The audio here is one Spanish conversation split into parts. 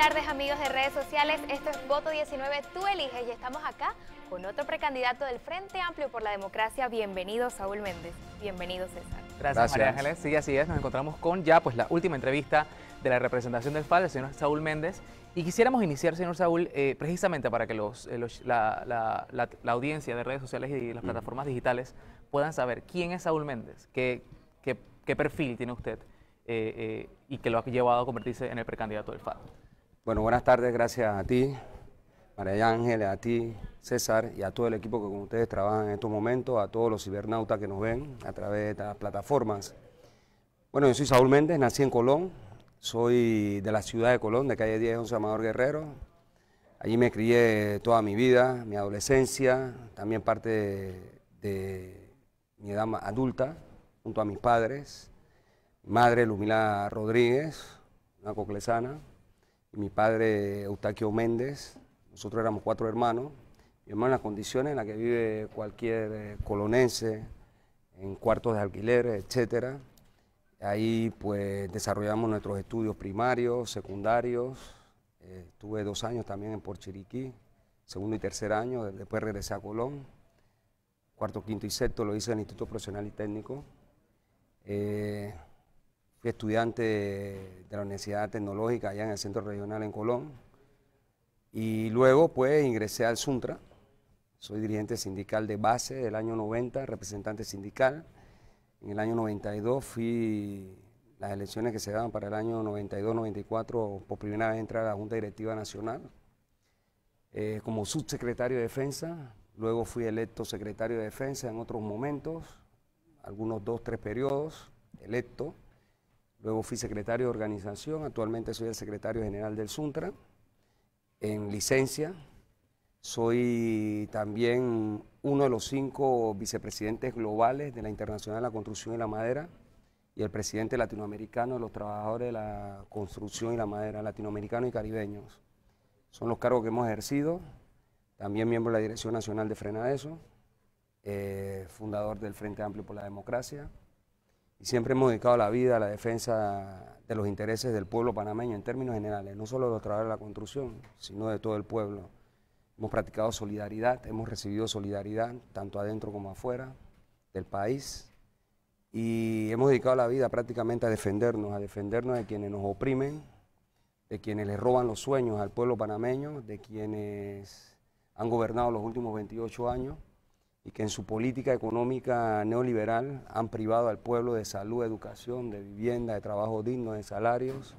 tardes amigos de redes sociales, esto es Voto 19, tú eliges y estamos acá con otro precandidato del Frente Amplio por la Democracia. Bienvenido Saúl Méndez, bienvenido César. Gracias, María Ángeles. Sí, así es, nos encontramos con ya pues la última entrevista de la representación del FAD, el señor Saúl Méndez. Y quisiéramos iniciar, señor Saúl, eh, precisamente para que los, eh, la, la, la, audiencia de redes sociales y las mm. plataformas digitales puedan saber quién es Saúl Méndez, qué, qué, qué perfil tiene usted eh, y que lo ha llevado a convertirse en el precandidato del FAD. Bueno, buenas tardes, gracias a ti, María Ángel, a ti, César, y a todo el equipo que con ustedes trabajan en estos momentos, a todos los cibernautas que nos ven a través de estas plataformas. Bueno, yo soy Saúl Méndez, nací en Colón, soy de la ciudad de Colón, de calle 10, 11 Amador Guerrero. Allí me crié toda mi vida, mi adolescencia, también parte de, mi edad adulta, junto a mis padres. Mi madre, Lumila Rodríguez, una coclesana, mi padre Eustaquio Méndez, nosotros éramos cuatro hermanos, mi hermano en las condiciones en las que vive cualquier eh, colonense, en cuartos de alquiler, etcétera. Ahí pues desarrollamos nuestros estudios primarios, secundarios, eh, estuve dos años también en Porchiriquí, segundo y tercer año, después regresé a Colón, cuarto, quinto y sexto lo hice en el Instituto Profesional y Técnico. Eh, Fui estudiante de, la Universidad Tecnológica allá en el Centro Regional en Colón. Y luego pues ingresé al Suntra. Soy dirigente sindical de base del año 90, representante sindical. En el año 92 fui las elecciones que se daban para el año 92-94, por primera vez entrar a la Junta Directiva Nacional eh, como subsecretario de Defensa, luego fui electo secretario de Defensa en otros momentos, algunos dos, tres periodos, electo. Luego fui secretario de organización, actualmente soy el secretario general del Suntra, en licencia. Soy también uno de los cinco vicepresidentes globales de la Internacional de la Construcción y la Madera y el presidente latinoamericano de los trabajadores de la construcción y la madera, latinoamericanos y caribeños. Son los cargos que hemos ejercido. También miembro de la Dirección Nacional de de eso. Eh, fundador del Frente Amplio por la Democracia, y siempre hemos dedicado la vida a la defensa de los intereses del pueblo panameño en términos generales, no solo de los trabajadores de la construcción, sino de todo el pueblo. Hemos practicado solidaridad, hemos recibido solidaridad tanto adentro como afuera del país y hemos dedicado la vida prácticamente a defendernos, a defendernos de quienes nos oprimen, de quienes les roban los sueños al pueblo panameño, de quienes han gobernado los últimos 28 años y que en su política económica neoliberal han privado al pueblo de salud, educación, de vivienda, de trabajo digno, de salarios,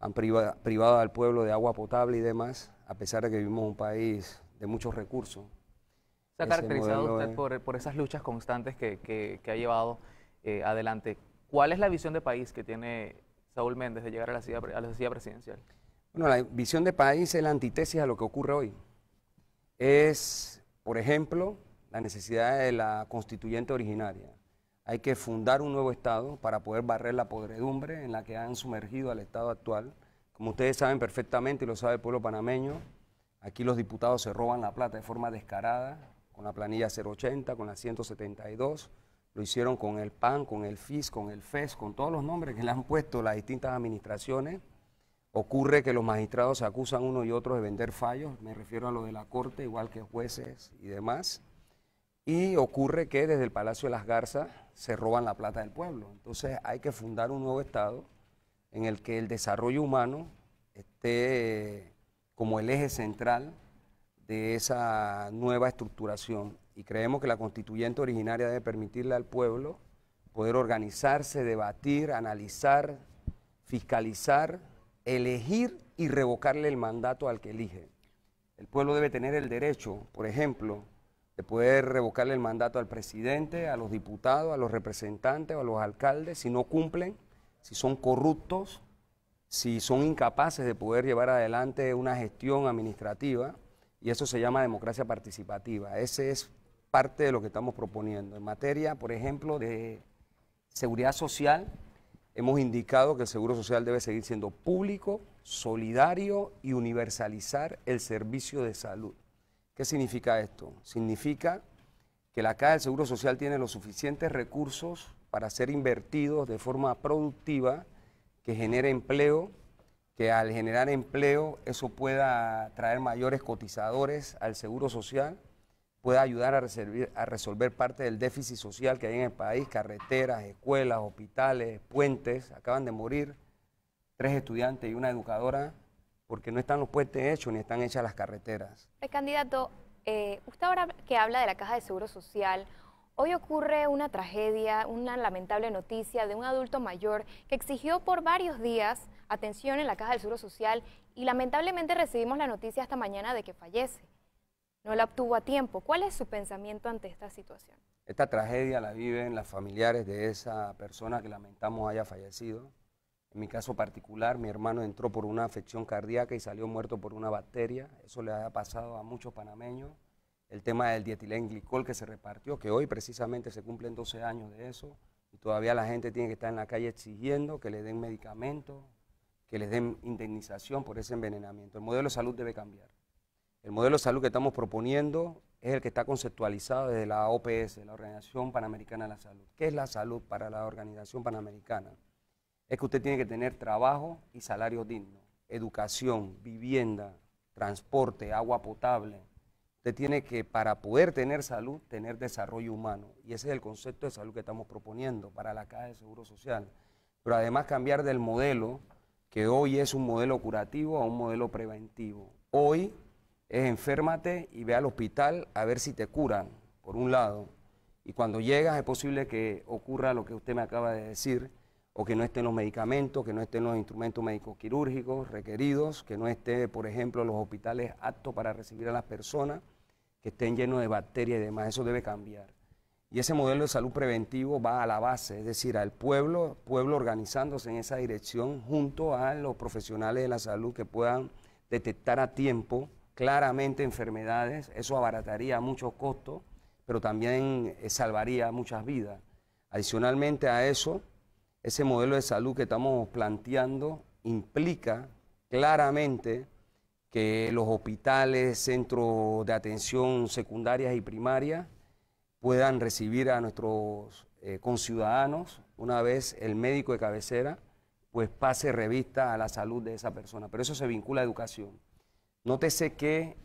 han privado al pueblo de agua potable y demás, a pesar de que vivimos un país de muchos recursos. ¿Se ha caracterizado usted por, esas luchas constantes que, ha llevado eh, adelante? ¿Cuál es la visión de país que tiene Saúl Méndez de llegar a la silla, la presidencial? Bueno, la visión de país es la antítesis a lo que ocurre hoy. Es, por ejemplo, la necesidad de la constituyente originaria. Hay que fundar un nuevo Estado para poder barrer la podredumbre en la que han sumergido al Estado actual. Como ustedes saben perfectamente y lo sabe el pueblo panameño, aquí los diputados se roban la plata de forma descarada, con la planilla 080, con la 172, lo hicieron con el PAN, con el FIS, con el FES, con todos los nombres que le han puesto las distintas administraciones. Ocurre que los magistrados se acusan uno y otro de vender fallos, me refiero a lo de la Corte, igual que jueces y demás. Y ocurre que desde el Palacio de las Garzas se roban la plata del pueblo. Entonces hay que fundar un nuevo Estado en el que el desarrollo humano esté eh, como el eje central de esa nueva estructuración. Y creemos que la constituyente originaria debe permitirle al pueblo poder organizarse, debatir, analizar, fiscalizar, elegir y revocarle el mandato al que elige. El pueblo debe tener el derecho, por ejemplo, de poder revocarle el mandato al presidente, a los diputados, a los representantes o a los alcaldes si no cumplen, si son corruptos, si son incapaces de poder llevar adelante una gestión administrativa. Y eso se llama democracia participativa. Ese es parte de lo que estamos proponiendo. En materia, por ejemplo, de seguridad social, hemos indicado que el seguro social debe seguir siendo público, solidario y universalizar el servicio de salud. ¿Qué significa esto? Significa que la Caja del Seguro Social tiene los suficientes recursos para ser invertidos de forma productiva, que genere empleo, que al generar empleo eso pueda traer mayores cotizadores al Seguro Social, pueda ayudar a, a resolver parte del déficit social que hay en el país, carreteras, escuelas, hospitales, puentes, acaban de morir tres estudiantes y una educadora porque no están los puentes hechos ni están hechas las carreteras. El eh, candidato, eh, usted ahora que habla de la Caja de Seguro Social, hoy ocurre una tragedia, una lamentable noticia de un adulto mayor que exigió por varios días atención en la Caja del Seguro Social y lamentablemente recibimos la noticia esta mañana de que fallece. No la obtuvo a tiempo. ¿Cuál es su pensamiento ante esta situación? Esta tragedia la viven los familiares de esa persona que lamentamos haya fallecido. En mi caso particular, mi hermano entró por una afección cardíaca y salió muerto por una bacteria. Eso le ha pasado a muchos panameños. El tema del dietilén glicol que se repartió, que hoy precisamente se cumplen 12 años de eso. Y todavía la gente tiene que estar en la calle exigiendo que le den medicamentos, que les den indemnización por ese envenenamiento. El modelo de salud debe cambiar. El modelo de salud que estamos proponiendo es el que está conceptualizado desde la OPS, la Organización Panamericana de la Salud. ¿Qué es la salud para la Organización Panamericana? es que usted tiene que tener trabajo y salario digno, educación, vivienda, transporte, agua potable. Usted tiene que, para poder tener salud, tener desarrollo humano. Y ese es el concepto de salud que estamos proponiendo para la Caja de Seguro Social. Pero además cambiar del modelo, que hoy es un modelo curativo, a un modelo preventivo. Hoy es enférmate y ve al hospital a ver si te curan, por un lado. Y cuando llegas es posible que ocurra lo que usted me acaba de decir, o que no estén los medicamentos, que no estén los instrumentos médicos quirúrgicos requeridos, que no estén, por ejemplo, los hospitales aptos para recibir a las personas, que estén llenos de bacterias y demás. Eso debe cambiar. Y ese modelo de salud preventivo va a la base, es decir, al pueblo, pueblo organizándose en esa dirección junto a los profesionales de la salud que puedan detectar a tiempo claramente enfermedades. Eso abarataría muchos costos, pero también eh, salvaría muchas vidas. Adicionalmente a eso, ese modelo de salud que estamos planteando implica claramente que los hospitales, centros de atención secundarias y primarias puedan recibir a nuestros eh, conciudadanos una vez el médico de cabecera pues pase revista a la salud de esa persona. Pero eso se vincula a educación. Nótese que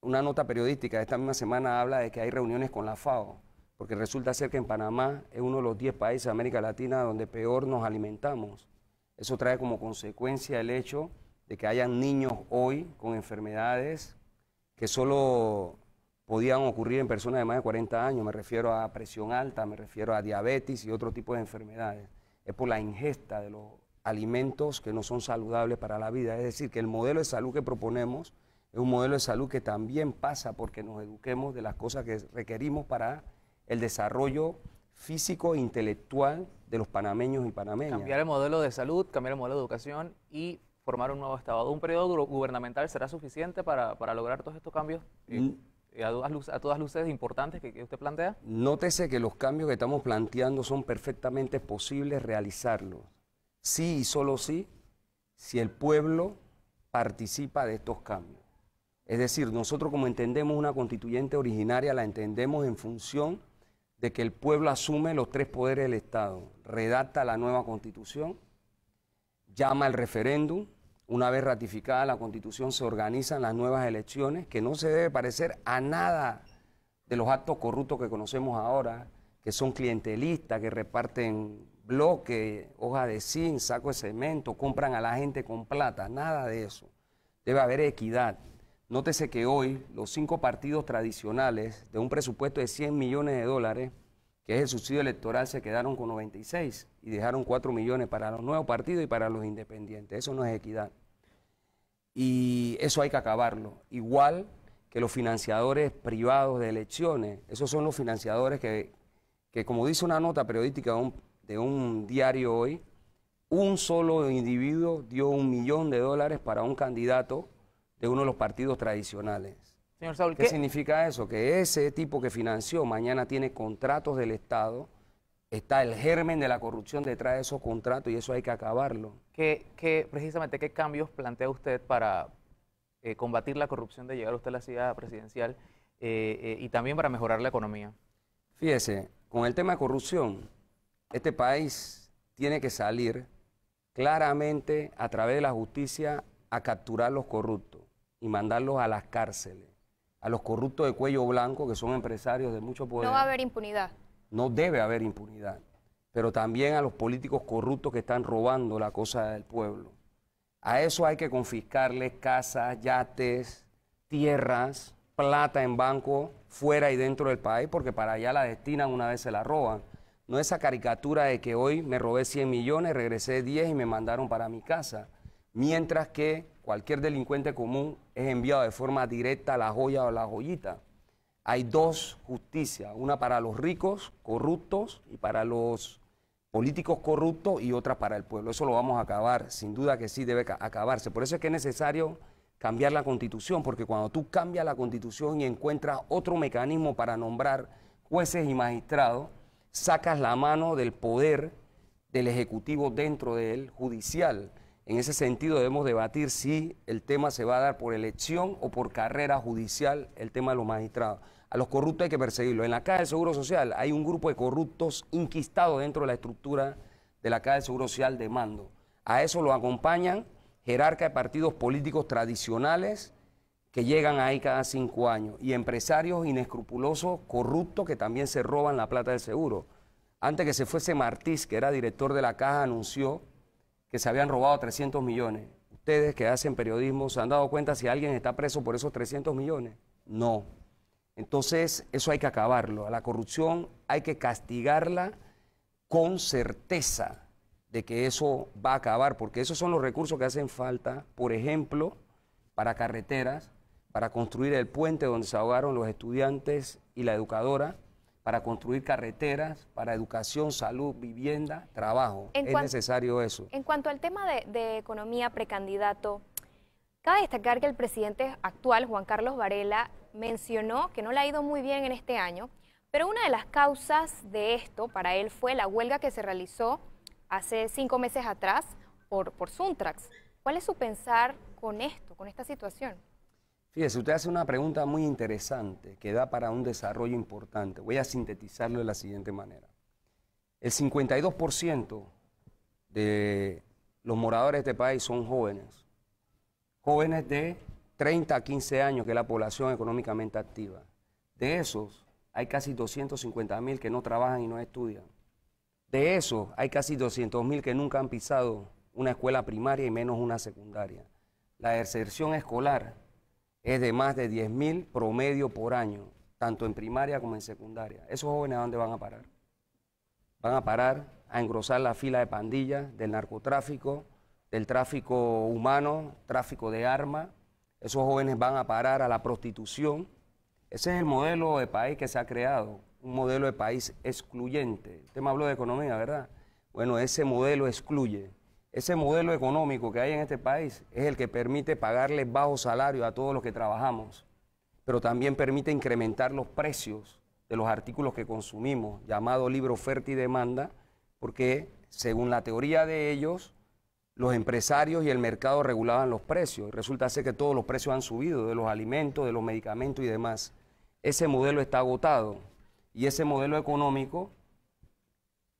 una nota periodística de esta misma semana habla de que hay reuniones con la FAO porque resulta ser que en Panamá es uno de los 10 países de América Latina donde peor nos alimentamos. Eso trae como consecuencia el hecho de que hayan niños hoy con enfermedades que solo podían ocurrir en personas de más de 40 años. Me refiero a presión alta, me refiero a diabetes y otro tipo de enfermedades. Es por la ingesta de los alimentos que no son saludables para la vida. Es decir, que el modelo de salud que proponemos es un modelo de salud que también pasa porque nos eduquemos de las cosas que requerimos para el desarrollo físico e intelectual de los panameños y panameñas. Cambiar el modelo de salud, cambiar el modelo de educación y formar un nuevo Estado. ¿Un periodo gubernamental será suficiente para, lograr todos estos cambios? Y, eh, eh, a, todas luces importantes que, que, usted plantea? Nótese que los cambios que estamos planteando son perfectamente posibles realizarlos. Sí y solo sí, si el pueblo participa de estos cambios. Es decir, nosotros como entendemos una constituyente originaria, la entendemos en función de que el pueblo asume los tres poderes del Estado, redacta la nueva constitución, llama al referéndum, una vez ratificada la constitución se organizan las nuevas elecciones, que no se debe parecer a nada de los actos corruptos que conocemos ahora, que son clientelistas, que reparten bloques, hojas de zinc, saco de cemento, compran a la gente con plata, nada de eso. Debe haber equidad. Nótese que hoy los cinco partidos tradicionales de un presupuesto de 100 millones de dólares, que es el subsidio electoral, se quedaron con 96 y dejaron 4 millones para los nuevos partidos y para los independientes. Eso no es equidad. Y eso hay que acabarlo. Igual que los financiadores privados de elecciones, esos son los financiadores que, que como dice una nota periodística de un diario hoy, un solo individuo dio un millón de dólares para un candidato de uno de los partidos tradicionales. Señor Saúl, ¿qué, significa eso? Que ese tipo que financió mañana tiene contratos del Estado está el germen de la corrupción detrás de esos contratos y eso hay que acabarlo. ¿Qué, precisamente, qué cambios plantea usted para eh, combatir la corrupción de llegar usted a la ciudad presidencial eh, eh, y también para mejorar la economía? Fíjese, con el tema de corrupción, este país tiene que salir claramente a través de la justicia a capturar los corruptos y mandarlos a las cárceles, a los corruptos de cuello blanco que son empresarios de mucho poder. No va a haber impunidad. No debe haber impunidad, pero también a los políticos corruptos que están robando la cosa del pueblo. A eso hay que confiscarles casas, yates, tierras, plata en banco fuera y dentro del país, porque para allá la destinan una vez se la roban. No esa caricatura de que hoy me robé 100 millones, regresé 10 y me mandaron para mi casa. Mientras que cualquier delincuente común es enviado de forma directa a la joya o la joyita. Hay dos justicias, una para los ricos corruptos y para los políticos corruptos y otra para el pueblo. Eso lo vamos a acabar, sin duda que sí debe acabarse. Por eso es que es necesario cambiar la constitución, porque cuando tú cambias la constitución y encuentras otro mecanismo para nombrar jueces y magistrados, sacas la mano del poder del Ejecutivo dentro del judicial. En ese sentido debemos debatir si el tema se va a dar por elección o por carrera judicial, el tema de los magistrados. A los corruptos hay que perseguirlos. En la Caja del Seguro Social hay un grupo de corruptos inquistados dentro de la estructura de la Caja del Seguro Social de mando. A eso lo acompañan jerarcas de partidos políticos tradicionales que llegan ahí cada cinco años y empresarios inescrupulosos, corruptos, que también se roban la plata del seguro. Antes que se fuese Martís, que era director de la Caja, anunció que se habían robado 300 millones. Ustedes que hacen periodismo, ¿se han dado cuenta si alguien está preso por esos 300 millones? No. Entonces, eso hay que acabarlo. A la corrupción hay que castigarla con certeza de que eso va a acabar, porque esos son los recursos que hacen falta, por ejemplo, para carreteras, para construir el puente donde se ahogaron los estudiantes y la educadora, para construir carreteras, para educación, salud, vivienda, trabajo. es necesario eso. En cuanto al tema de, economía, precandidato, cabe destacar que el presidente actual, Juan Carlos Varela, mencionó que no le ha ido muy bien en este año, pero una de las causas de esto para él fue la huelga que se realizó hace cinco meses atrás por, por Suntrax. ¿Cuál es su pensar con esto, con esta situación? Fíjese, usted hace una pregunta muy interesante que da para un desarrollo importante. Voy a sintetizarlo de la siguiente manera. El 52% de los moradores de este país son jóvenes, jóvenes de 30 a 15 años, que es la población económicamente activa. De esos, hay casi 250 mil que no trabajan y no estudian. De esos, hay casi 200 mil que nunca han pisado una escuela primaria y menos una secundaria. La deserción escolar es de más de 10.000 promedio por año, tanto en primaria como en secundaria. ¿Esos jóvenes a dónde van a parar? Van a parar a engrosar la fila de pandillas, del narcotráfico, del tráfico humano, tráfico de armas. Esos jóvenes van a parar a la prostitución. Ese es el modelo de país que se ha creado, un modelo de país excluyente. Usted me habló de economía, ¿verdad? Bueno, ese modelo excluye. Ese modelo económico que hay en este país es el que permite pagarle bajos salarios a todos los que trabajamos, pero también permite incrementar los precios de los artículos que consumimos, llamado libre oferta y demanda, porque según la teoría de ellos, los empresarios y el mercado regulaban los precios. Resulta ser que todos los precios han subido, de los alimentos, de los medicamentos y demás. Ese modelo está agotado y ese modelo económico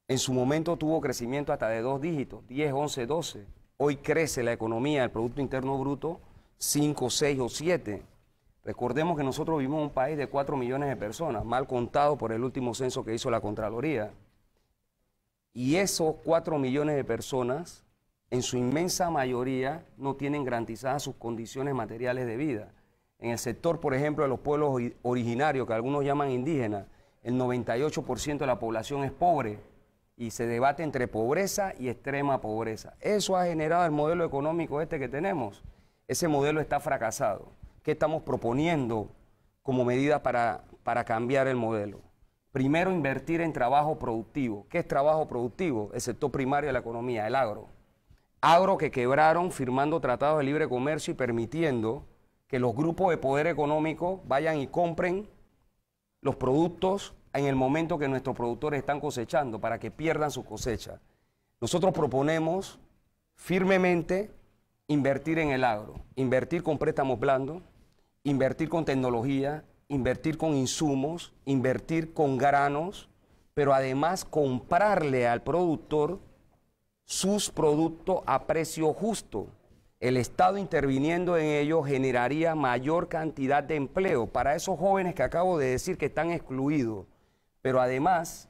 en su momento tuvo crecimiento hasta de dos dígitos, 10, 11, 12. Hoy crece la economía, el Producto Interno Bruto, 5, 6 o 7. Recordemos que nosotros vivimos en un país de 4 millones de personas, mal contado por el último censo que hizo la Contraloría. Y esos 4 millones de personas, en su inmensa mayoría, no tienen garantizadas sus condiciones materiales de vida. En el sector, por ejemplo, de los pueblos originarios, que algunos llaman indígenas, el 98% de la población es pobre y se debate entre pobreza y extrema pobreza. Eso ha generado el modelo económico este que tenemos. Ese modelo está fracasado. ¿Qué estamos proponiendo como medida para, cambiar el modelo? Primero, invertir en trabajo productivo. ¿Qué es trabajo productivo? El sector primario de la economía, el agro. Agro que quebraron firmando tratados de libre comercio y permitiendo que los grupos de poder económico vayan y compren los productos en el momento que nuestros productores están cosechando para que pierdan su cosecha. Nosotros proponemos firmemente invertir en el agro, invertir con préstamos blandos, invertir con tecnología, invertir con insumos, invertir con granos, pero además comprarle al productor sus productos a precio justo. El Estado interviniendo en ello generaría mayor cantidad de empleo para esos jóvenes que acabo de decir que están excluidos pero además,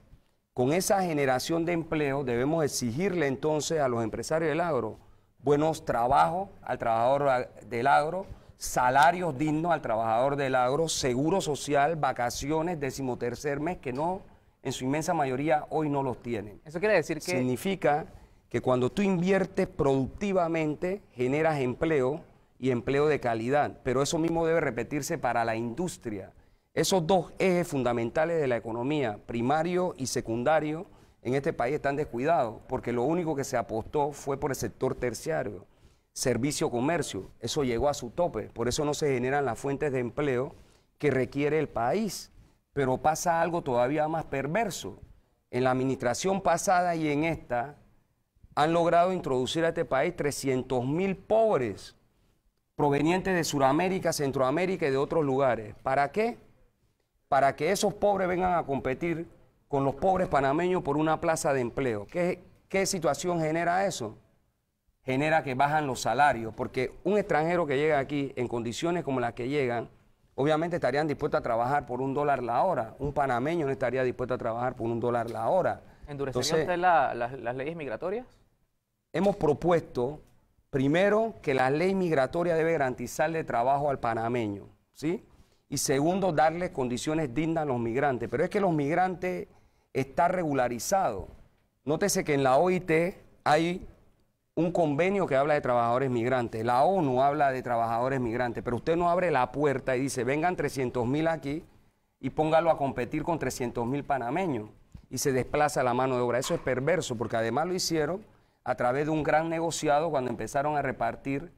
con esa generación de empleo debemos exigirle entonces a los empresarios del agro buenos trabajos al trabajador del agro, salarios dignos al trabajador del agro, seguro social, vacaciones, decimotercer mes, que no, en su inmensa mayoría, hoy no los tienen. Eso quiere decir que... Significa que cuando tú inviertes productivamente, generas empleo y empleo de calidad, pero eso mismo debe repetirse para la industria. Esos dos ejes fundamentales de la economía, primario y secundario, en este país están descuidados, porque lo único que se apostó fue por el sector terciario, servicio, comercio. Eso llegó a su tope, por eso no se generan las fuentes de empleo que requiere el país. Pero pasa algo todavía más perverso. En la administración pasada y en esta han logrado introducir a este país 300 mil pobres provenientes de Sudamérica, Centroamérica y de otros lugares. ¿Para qué? para que esos pobres vengan a competir con los pobres panameños por una plaza de empleo. ¿Qué, situación genera eso? Genera que bajan los salarios, porque un extranjero que llega aquí en condiciones como las que llegan, obviamente estarían dispuestos a trabajar por un dólar la hora. Un panameño no estaría dispuesto a trabajar por un dólar la hora. ¿Endurecería usted las leyes migratorias? Hemos propuesto, primero, que la ley migratoria debe garantizarle trabajo al panameño, ¿sí? y segundo, darles condiciones dignas a los migrantes. Pero es que los migrantes está regularizado. Nótese que en la OIT hay un convenio que habla de trabajadores migrantes, la ONU habla de trabajadores migrantes, pero usted no abre la puerta y dice, vengan 300 mil aquí y póngalo a competir con 300 mil panameños y se desplaza la mano de obra. Eso es perverso, porque además lo hicieron a través de un gran negociado cuando empezaron a repartir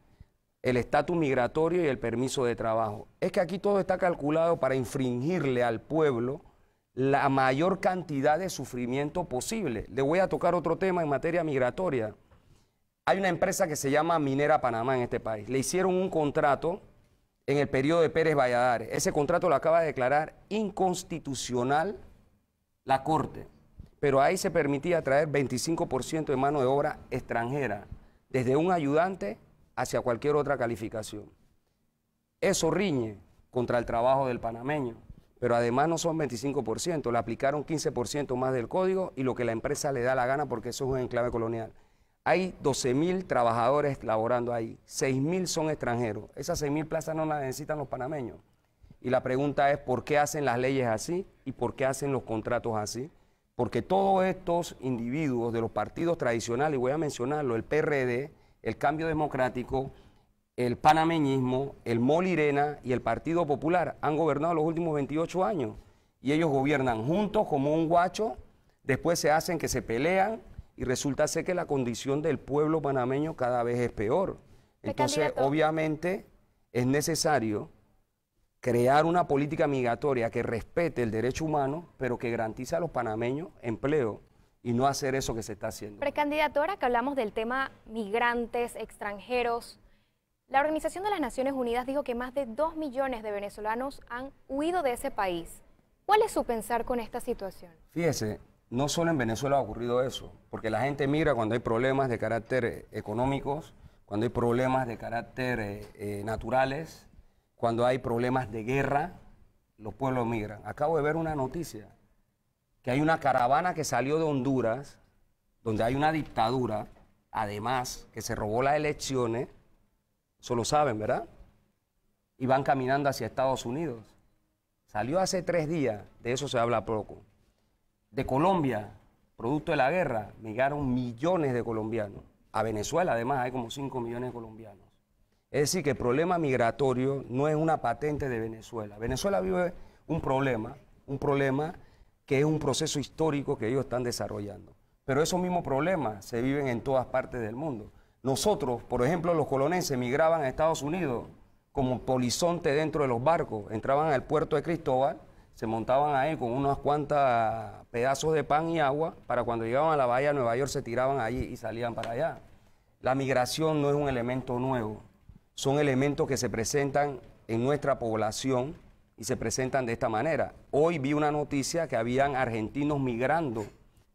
el estatus migratorio y el permiso de trabajo. Es que aquí todo está calculado para infringirle al pueblo la mayor cantidad de sufrimiento posible. Le voy a tocar otro tema en materia migratoria. Hay una empresa que se llama Minera Panamá en este país. Le hicieron un contrato en el periodo de Pérez Valladares. Ese contrato lo acaba de declarar inconstitucional la Corte. Pero ahí se permitía traer 25% de mano de obra extranjera, desde un ayudante hacia cualquier otra calificación. Eso riñe contra el trabajo del panameño, pero además no son 25%, le aplicaron 15% más del código y lo que la empresa le da la gana porque eso es un enclave colonial. Hay 12.000 trabajadores laborando ahí, 6.000 son extranjeros. Esas 6.000 plazas no las necesitan los panameños. Y la pregunta es por qué hacen las leyes así y por qué hacen los contratos así. Porque todos estos individuos de los partidos tradicionales, y voy a mencionarlo, el PRD, el cambio democrático, el panameñismo, el Molirena y el Partido Popular han gobernado los últimos 28 años y ellos gobiernan juntos como un guacho, después se hacen que se pelean y resulta ser que la condición del pueblo panameño cada vez es peor. Entonces, obviamente, es necesario crear una política migratoria que respete el derecho humano, pero que garantice a los panameños empleo y no hacer eso que se está haciendo. Precandidato, ahora que hablamos del tema migrantes, extranjeros, la Organización de las Naciones Unidas dijo que más de 2 millones de venezolanos han huido de ese país. ¿Cuál es su pensar con esta situación? Fíjese, no solo en Venezuela ha ocurrido eso, porque la gente migra cuando hay problemas de carácter eh, económicos, cuando hay problemas de carácter eh, eh, naturales, cuando hay problemas de guerra, los pueblos migran. Acabo de ver una noticia hay una caravana que salió de Honduras, donde hay una dictadura, además, que se robó las elecciones, eso lo saben, ¿verdad? Y van caminando hacia Estados Unidos. Salió hace tres días, de eso se habla poco. De Colombia, producto de la guerra, migraron millones de colombianos. A Venezuela, además, hay como 5 millones de colombianos. Es decir, que el problema migratorio no es una patente de Venezuela. Venezuela vive un problema, un problema que es un proceso histórico que ellos están desarrollando. Pero esos mismos problemas se viven en todas partes del mundo. Nosotros, por ejemplo, los colonenses migraban a Estados Unidos como polizonte dentro de los barcos, entraban al puerto de Cristóbal, se montaban ahí con unos cuantos pedazos de pan y agua, para cuando llegaban a la bahía de Nueva York se tiraban allí y salían para allá. La migración no es un elemento nuevo, son elementos que se presentan en nuestra población y se presentan de esta manera. Hoy vi una noticia que habían argentinos migrando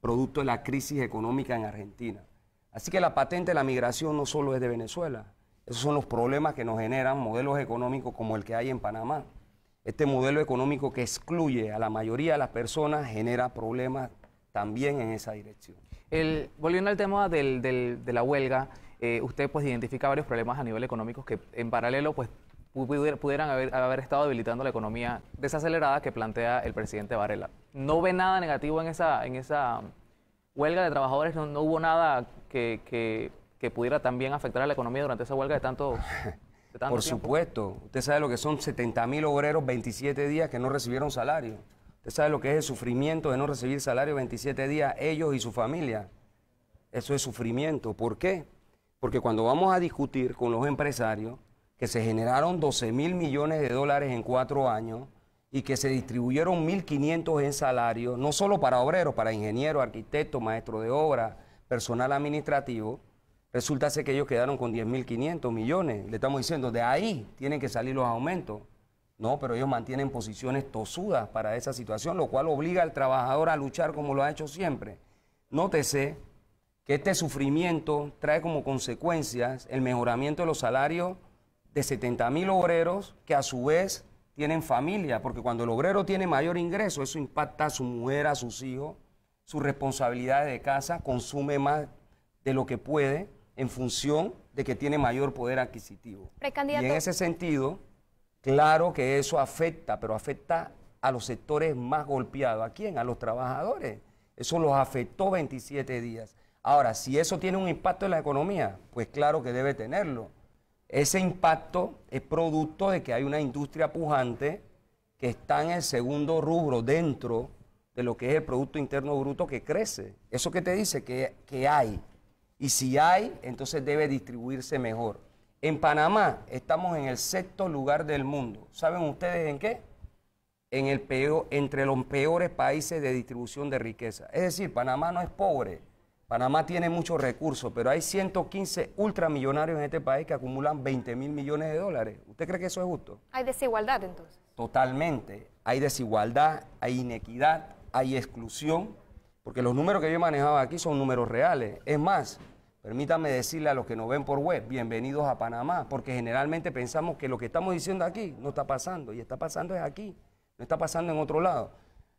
producto de la crisis económica en Argentina. Así que la patente de la migración no solo es de Venezuela, esos son los problemas que nos generan modelos económicos como el que hay en Panamá. Este modelo económico que excluye a la mayoría de las personas genera problemas también en esa dirección. El, volviendo al tema del, de la huelga, eh, usted pues identifica varios problemas a nivel económico que en paralelo pues pudieran haber, estado debilitando la economía desacelerada que plantea el presidente Varela. No ve nada negativo en esa, en esa um, huelga de trabajadores, no, hubo nada que, que, pudiera también afectar a la economía durante esa huelga de tanto... Por supuesto, usted sabe lo que son 70 mil obreros 27 días que no recibieron salario. Usted sabe lo que es el sufrimiento de no recibir salario 27 días, ellos y su familia. Eso es sufrimiento. ¿Por qué? Porque cuando vamos a discutir con los empresarios, que se generaron 12 mil millones de dólares en cuatro años y que se distribuyeron 1.500 en salarios no solo para obreros, para ingenieros, arquitectos, maestros de obra, personal administrativo, resulta ser que ellos quedaron con 10.500 millones. Le estamos diciendo, de ahí tienen que salir los aumentos. No, pero ellos mantienen posiciones tosudas para esa situación, lo cual obliga al trabajador a luchar como lo ha hecho siempre. Nótese que este sufrimiento trae como consecuencias el mejoramiento de los salarios de 70 mil obreros que a su vez tienen familia, porque cuando el obrero tiene mayor ingreso, eso impacta a su mujer, a sus hijos, sus responsabilidades de casa, consume más de lo que puede en función de que tiene mayor poder adquisitivo. Y en ese sentido, claro que eso afecta, pero afecta a los sectores más golpeados. ¿A quién? A los trabajadores. Eso los afectó 27 días. Ahora, si eso tiene un impacto en la economía, pues claro que debe tenerlo. Ese impacto es producto de que hay una industria pujante que está en el segundo rubro dentro de lo que es el Producto Interno Bruto que crece. Eso que te dice que, que hay. Y si hay, entonces debe distribuirse mejor. En Panamá estamos en el sexto lugar del mundo. ¿Saben ustedes en qué? En el peor, entre los peores países de distribución de riqueza. Es decir, Panamá no es pobre Panamá tiene muchos recursos, pero hay 115 ultramillonarios en este país que acumulan 20 mil millones de dólares. ¿Usted cree que eso es justo? Hay desigualdad entonces. Totalmente. Hay desigualdad, hay inequidad, hay exclusión, porque los números que yo he manejado aquí son números reales. Es más, permítame decirle a los que nos ven por web, bienvenidos a Panamá, porque generalmente pensamos que lo que estamos diciendo aquí no está pasando, y está pasando es aquí, no está pasando en otro lado.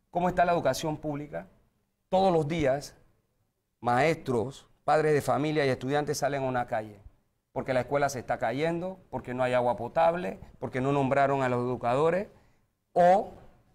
¿Cómo está la educación pública? Todos los días maestros, padres de familia y estudiantes salen a una calle, porque la escuela se está cayendo, porque no hay agua potable, porque no nombraron a los educadores, o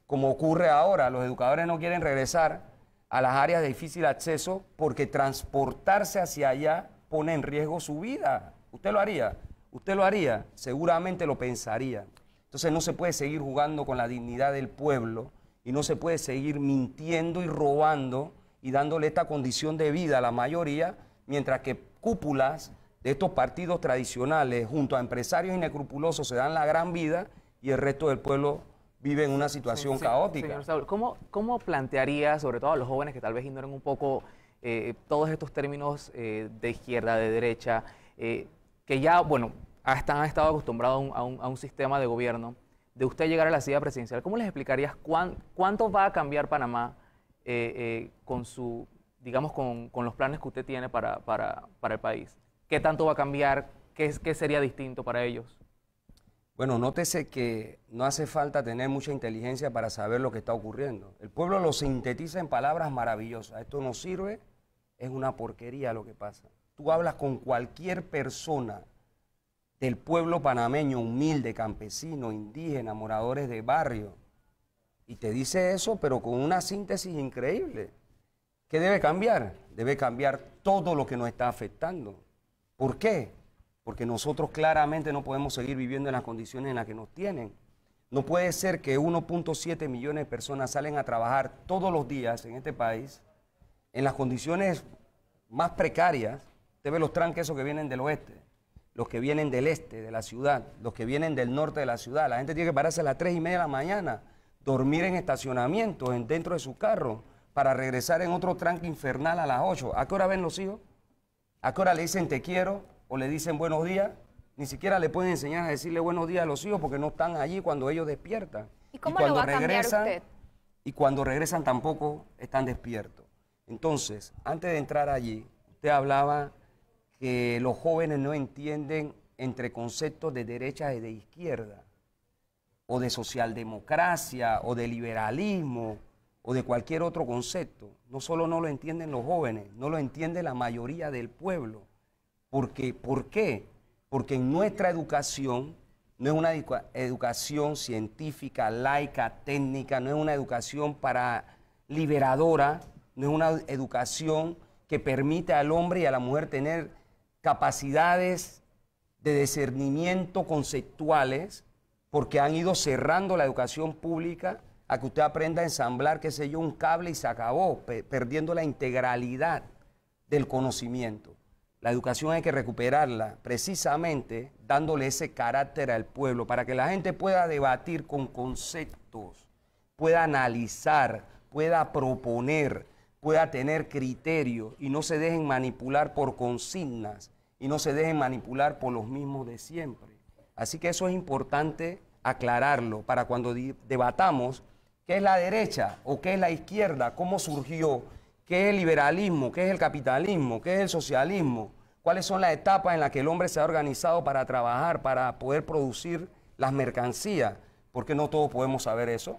como ocurre ahora, los educadores no quieren regresar a las áreas de difícil acceso porque transportarse hacia allá pone en riesgo su vida. ¿Usted lo haría? ¿Usted lo haría? Seguramente lo pensaría. Entonces no se puede seguir jugando con la dignidad del pueblo y no se puede seguir mintiendo y robando y dándole esta condición de vida a la mayoría, mientras que cúpulas de estos partidos tradicionales junto a empresarios inescrupulosos se dan la gran vida y el resto del pueblo vive en una situación caótica. Señor Saúl, ¿cómo, ¿cómo, plantearía, sobre todo a los jóvenes que tal vez ignoran un poco eh, todos estos términos eh, de izquierda, de derecha, eh, que ya, bueno, están, han estado acostumbrados a un, sistema de gobierno, de usted llegar a la silla presidencial, ¿cómo les explicarías cuán, cuánto va a cambiar Panamá eh, eh, con su, digamos, con, los planes que usted tiene para, el país? ¿Qué tanto va a cambiar? ¿Qué, ¿Qué sería distinto para ellos? Bueno, nótese que no hace falta tener mucha inteligencia para saber lo que está ocurriendo. El pueblo lo sintetiza en palabras maravillosas. Esto no sirve, es una porquería lo que pasa. Tú hablas con cualquier persona del pueblo panameño, humilde, campesino, indígena, moradores de barrio, y te dice eso, pero con una síntesis increíble. ¿Qué debe cambiar? Debe cambiar todo lo que nos está afectando. ¿Por qué? Porque nosotros claramente no podemos seguir viviendo en las condiciones en las que nos tienen. No puede ser que 1.7 millones de personas salen a trabajar todos los días en este país en las condiciones más precarias. Usted ve los tranques que vienen del oeste, los que vienen del este de la ciudad, los que vienen del norte de la ciudad. La gente tiene que pararse a las 3 y media de la mañana dormir en estacionamiento, en, dentro de su carro para regresar en otro tranque infernal a las 8. ¿A qué hora ven los hijos? ¿A qué hora le dicen te quiero o le dicen buenos días? Ni siquiera le pueden enseñar a decirle buenos días a los hijos porque no están allí cuando ellos despiertan. ¿Y cómo cuando lo a regresan, usted? Y cuando regresan tampoco están despiertos. Entonces, antes de entrar allí, usted hablaba que los jóvenes no entienden entre conceptos de derecha y de izquierda o de socialdemocracia o de liberalismo o de cualquier otro concepto. No solo no lo entienden los jóvenes, no lo entiende la mayoría del pueblo. Porque, ¿Por qué? Porque en nuestra educación no es una educación científica, laica, técnica, no es una educación para liberadora, no es una educación que permite al hombre y a la mujer tener capacidades de discernimiento conceptuales porque han ido cerrando la educación pública a que usted aprenda a ensamblar, qué sé yo, un cable y se acabó, perdiendo la integralidad del conocimiento. La educación hay que recuperarla precisamente dándole ese carácter al pueblo para que la gente pueda debatir con conceptos, pueda analizar, pueda proponer, pueda tener criterios y no se dejen manipular por consignas y no se dejen manipular por los mismos de siempre. Así que eso es importante aclararlo para cuando debatamos qué es la derecha o qué es la izquierda, cómo surgió, qué es el liberalismo, qué es el capitalismo, qué es el socialismo, cuáles son las etapas en las que el hombre se ha organizado para trabajar, para poder producir las mercancías, porque no todos podemos saber eso,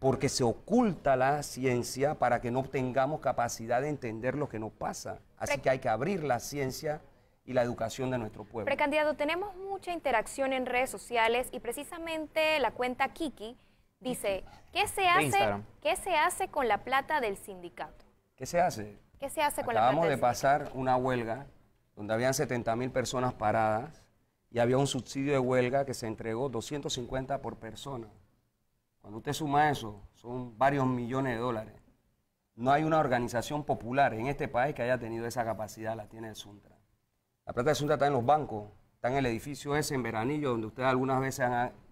porque se oculta la ciencia para que no tengamos capacidad de entender lo que nos pasa. Así que hay que abrir la ciencia y la educación de nuestro pueblo. Precandidato, tenemos mucha interacción en redes sociales y precisamente la cuenta Kiki dice, ¿qué se hace, ¿qué se hace con la plata del sindicato? ¿Qué se hace? ¿Qué se hace con la plata? Acabamos de pasar una huelga donde habían 70 mil personas paradas y había un subsidio de huelga que se entregó 250 por persona. Cuando usted suma eso, son varios millones de dólares. No hay una organización popular en este país que haya tenido esa capacidad, la tiene el Suntra. La plata de Suntra está en los bancos, está en el edificio ese en Veranillo, donde ustedes algunas veces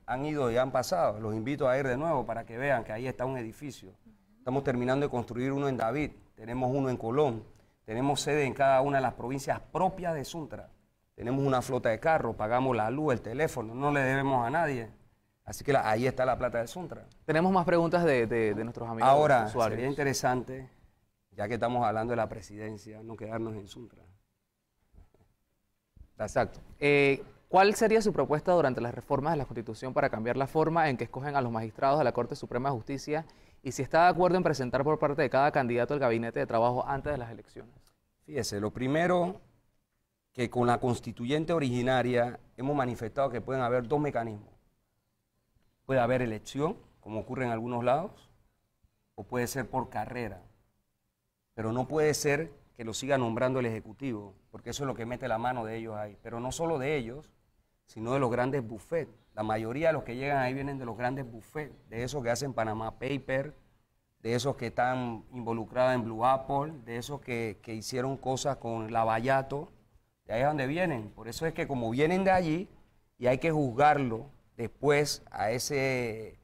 han, ido y han pasado. Los invito a ir de nuevo para que vean que ahí está un edificio. Estamos terminando de construir uno en David, tenemos uno en Colón, tenemos sede en cada una de las provincias propias de Suntra. Tenemos una flota de carros, pagamos la luz, el teléfono, no le debemos a nadie. Así que ahí está la plata de Suntra. Tenemos más preguntas de, nuestros amigos. Ahora, sería interesante, ya que estamos hablando de la presidencia, no quedarnos en Suntra. Exacto. Eh, ¿Cuál sería su propuesta durante las reformas de la Constitución para cambiar la forma en que escogen a los magistrados de la Corte Suprema de Justicia y si está de acuerdo en presentar por parte de cada candidato el gabinete de trabajo antes de las elecciones? Fíjese, lo primero que con la constituyente originaria hemos manifestado que pueden haber dos mecanismos. Puede haber elección, como ocurre en algunos lados, o puede ser por carrera, pero no puede ser que lo siga nombrando el Ejecutivo, porque eso es lo que mete la mano de ellos ahí. Pero no solo de ellos, sino de los grandes buffets. La mayoría de los que llegan ahí vienen de los grandes buffets, de esos que hacen Panamá Paper, de esos que están involucrados en Blue Apple, de esos que, que hicieron cosas con Lavallato. De ahí es donde vienen. Por eso es que como vienen de allí, y hay que juzgarlo después a ese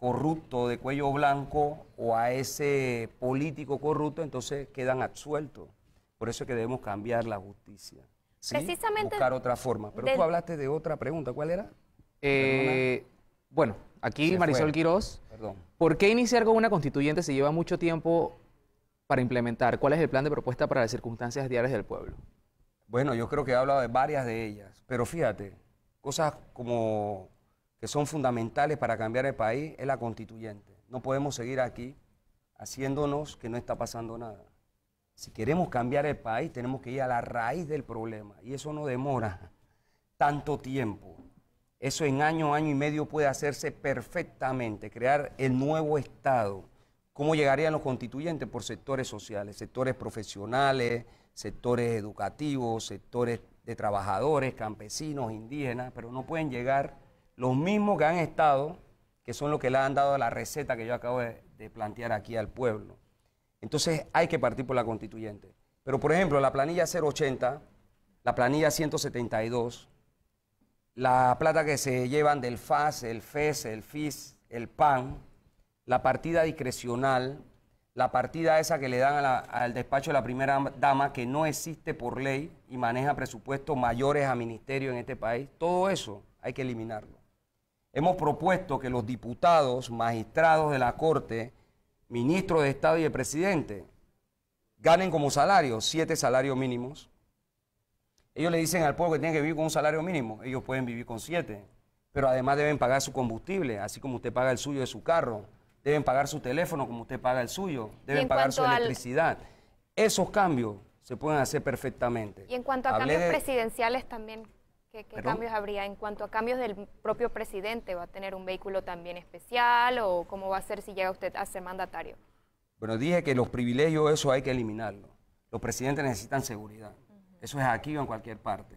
corrupto de cuello blanco o a ese político corrupto, entonces quedan absueltos. Por eso es que debemos cambiar la justicia. Precisamente Buscar otra forma. Pero tú hablaste de otra pregunta. ¿Cuál era? Eh, bueno, aquí Marisol Quiroz Quirós. Perdón. ¿Por qué iniciar con una constituyente se lleva mucho tiempo para implementar? ¿Cuál es el plan de propuesta para las circunstancias diarias del pueblo? Bueno, yo creo que he hablado de varias de ellas. Pero fíjate, cosas como que son fundamentales para cambiar el país es la constituyente. No podemos seguir aquí haciéndonos que no está pasando nada. Si queremos cambiar el país, tenemos que ir a la raíz del problema. Y eso no demora tanto tiempo. Eso en año, año y medio puede hacerse perfectamente, crear el nuevo Estado. ¿Cómo llegarían los constituyentes? Por sectores sociales, sectores profesionales, sectores educativos, sectores de trabajadores, campesinos, indígenas, pero no pueden llegar los mismos que han estado, que son los que le han dado la receta que yo acabo de, plantear aquí al pueblo. Entonces hay que partir por la constituyente. Pero por ejemplo, la planilla 080, la planilla 172, la plata que se llevan del FAS, el FES, el FIS, el PAN, la partida discrecional, la partida esa que le dan al despacho de la primera dama, que no existe por ley y maneja presupuestos mayores a ministerio en este país, todo eso hay que eliminarlo. Hemos propuesto que los diputados, magistrados de la Corte, ministros de Estado y de presidente ganen como salario siete salarios mínimos. Ellos le dicen al pueblo que tienen que vivir con un salario mínimo. Ellos pueden vivir con siete, pero además deben pagar su combustible, así como usted paga el suyo de su carro. Deben pagar su teléfono como usted paga el suyo. Deben pagar su electricidad. Esos cambios se pueden hacer perfectamente. Y en cuanto a cambios presidenciales también. ¿Qué, cambios habría en cuanto a cambios del propio presidente? ¿Va a tener un vehículo también especial o cómo va a ser si llega usted a ser mandatario? Bueno, dije que los privilegios, eso hay que eliminarlo. Los presidentes necesitan seguridad. Eso es aquí o en cualquier parte.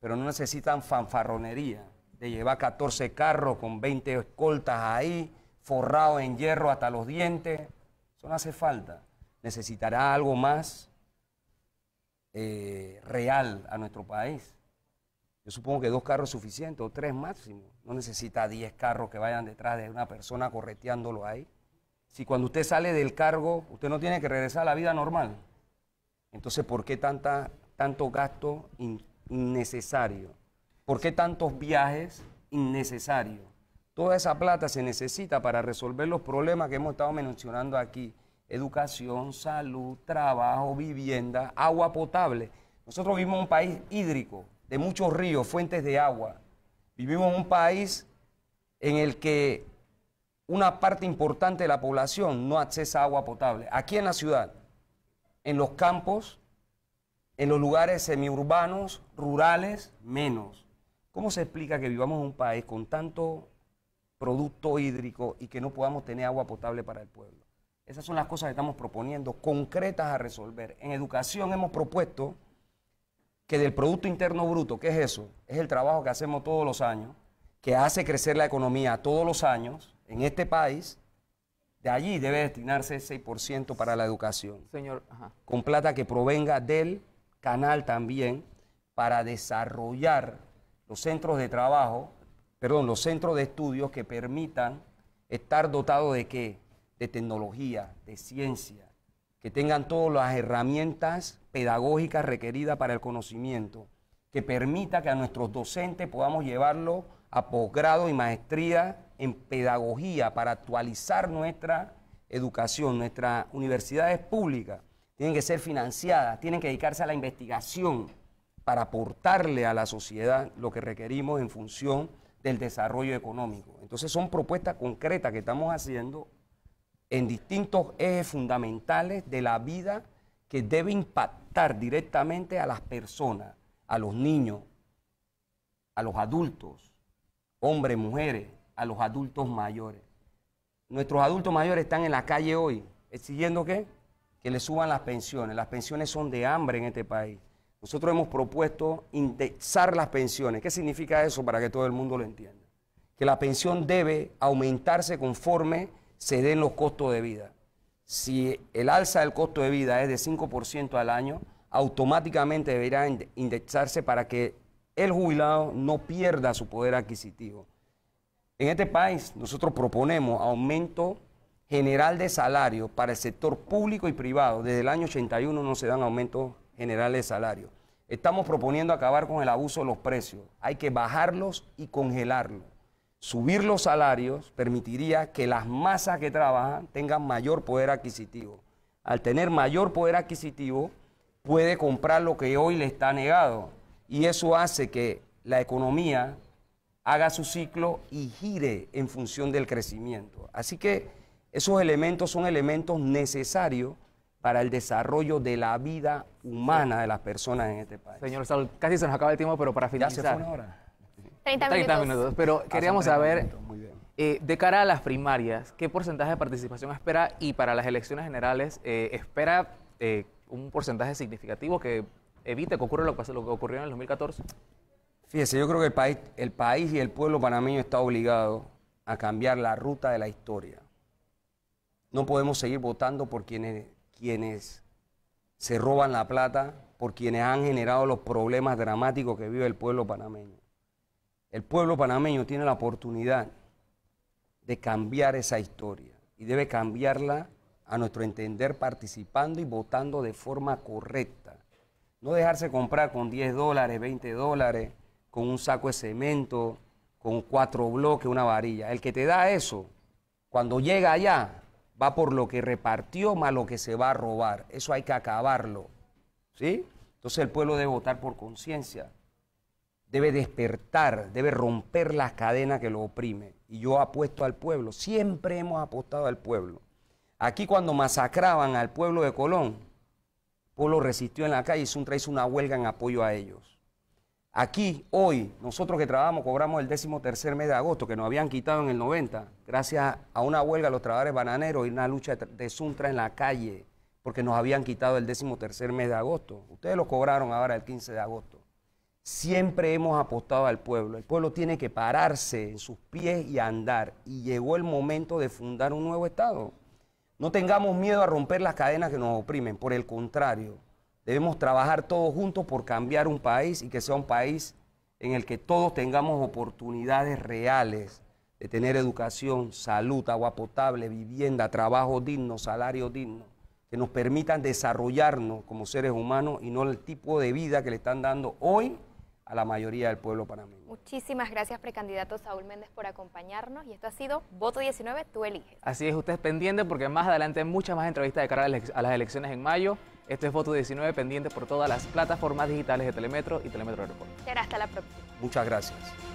Pero no necesitan fanfarronería de llevar 14 carros con 20 escoltas ahí, forrados en hierro hasta los dientes. Eso no hace falta. Necesitará algo más eh, real a nuestro país yo supongo que dos carros es suficiente, o tres máximos. No necesita diez carros que vayan detrás de una persona correteándolo ahí. Si cuando usted sale del cargo, usted no tiene que regresar a la vida normal. Entonces, ¿por qué tanta, tanto gasto innecesario? ¿Por qué tantos viajes innecesarios? Toda esa plata se necesita para resolver los problemas que hemos estado mencionando aquí. Educación, salud, trabajo, vivienda, agua potable. Nosotros vivimos en un país hídrico, de muchos ríos, fuentes de agua. Vivimos en un país en el que una parte importante de la población no accesa a agua potable. Aquí en la ciudad, en los campos, en los lugares semiurbanos, rurales, menos. ¿Cómo se explica que vivamos en un país con tanto producto hídrico y que no podamos tener agua potable para el pueblo? Esas son las cosas que estamos proponiendo, concretas a resolver. En educación hemos propuesto que del Producto Interno Bruto, ¿qué es eso? Es el trabajo que hacemos todos los años, que hace crecer la economía todos los años en este país, de allí debe destinarse el 6% para la educación. Señor, con plata que provenga del canal también para desarrollar los centros de trabajo, perdón, los centros de estudios que permitan estar dotados de qué? De tecnología, de ciencia, que tengan todas las herramientas pedagógicas requeridas para el conocimiento, que permita que a nuestros docentes podamos llevarlo a posgrado y maestría en pedagogía para actualizar nuestra educación. Nuestras universidades públicas tienen que ser financiadas, tienen que dedicarse a la investigación para aportarle a la sociedad lo que requerimos en función del desarrollo económico. Entonces son propuestas concretas que estamos haciendo en distintos ejes fundamentales de la vida que debe impactar directamente a las personas, a los niños, a los adultos, hombres, mujeres, a los adultos mayores. Nuestros adultos mayores están en la calle hoy exigiendo que, que les suban las pensiones. Las pensiones son de hambre en este país. Nosotros hemos propuesto indexar las pensiones. ¿Qué significa eso para que todo el mundo lo entienda? Que la pensión debe aumentarse conforme se den los costos de vida. Si el alza del costo de vida es de 5% al año, automáticamente deberá indexarse para que el jubilado no pierda su poder adquisitivo. En este país nosotros proponemos aumento general de salario para el sector público y privado. Desde el año 81 no se dan aumentos generales de salario. Estamos proponiendo acabar con el abuso de los precios. Hay que bajarlos y congelarlos subir los salarios permitiría que las masas que trabajan tengan mayor poder adquisitivo. Al tener mayor poder adquisitivo, puede comprar lo que hoy le está negado. Y eso hace que la economía haga su ciclo y gire en función del crecimiento. Así que esos elementos son elementos necesarios para el desarrollo de la vida humana de las personas en este país. Señor casi se nos acaba el tiempo, pero para finalizar. 30 minutos. pero queríamos saber, eh, de cara a las primarias, ¿qué porcentaje de participación espera? Y para las elecciones generales, eh, ¿espera eh, un porcentaje significativo que evite que ocurra lo que, ocurrió en el 2014? Fíjese, yo creo que el país, el país y el pueblo panameño está obligado a cambiar la ruta de la historia. No podemos seguir votando por quienes, quienes se roban la plata, por quienes han generado los problemas dramáticos que vive el pueblo panameño. El pueblo panameño tiene la oportunidad de cambiar esa historia y debe cambiarla a nuestro entender participando y votando de forma correcta. No dejarse comprar con 10 dólares, 20 dólares, con un saco de cemento, con cuatro bloques, una varilla. El que te da eso, cuando llega allá, va por lo que repartió más lo que se va a robar. Eso hay que acabarlo. ¿Sí? Entonces el pueblo debe votar por conciencia debe despertar, debe romper la cadena que lo oprime. Y yo apuesto al pueblo, siempre hemos apostado al pueblo. Aquí cuando masacraban al pueblo de Colón, Polo resistió en la calle y Suntra hizo una huelga en apoyo a ellos. Aquí, hoy, nosotros que trabajamos, cobramos el décimo tercer mes de agosto, que nos habían quitado en el 90, gracias a una huelga de los trabajadores bananeros y una lucha de Suntra en la calle, porque nos habían quitado el décimo tercer mes de agosto. Ustedes lo cobraron ahora el 15 de agosto. Siempre hemos apostado al pueblo. El pueblo tiene que pararse en sus pies y andar. Y llegó el momento de fundar un nuevo Estado. No tengamos miedo a romper las cadenas que nos oprimen. Por el contrario, debemos trabajar todos juntos por cambiar un país y que sea un país en el que todos tengamos oportunidades reales de tener educación, salud, agua potable, vivienda, trabajo digno, salario digno, que nos permitan desarrollarnos como seres humanos y no el tipo de vida que le están dando hoy a la mayoría del pueblo panameño. Muchísimas gracias, precandidato Saúl Méndez, por acompañarnos. Y esto ha sido Voto 19, tú eliges. Así es, usted es pendiente porque más adelante hay muchas más entrevistas de cara a las elecciones en mayo. Este es Voto 19, pendiente por todas las plataformas digitales de Telemetro y Telemetro Aeropuerto. hasta la próxima. Muchas gracias.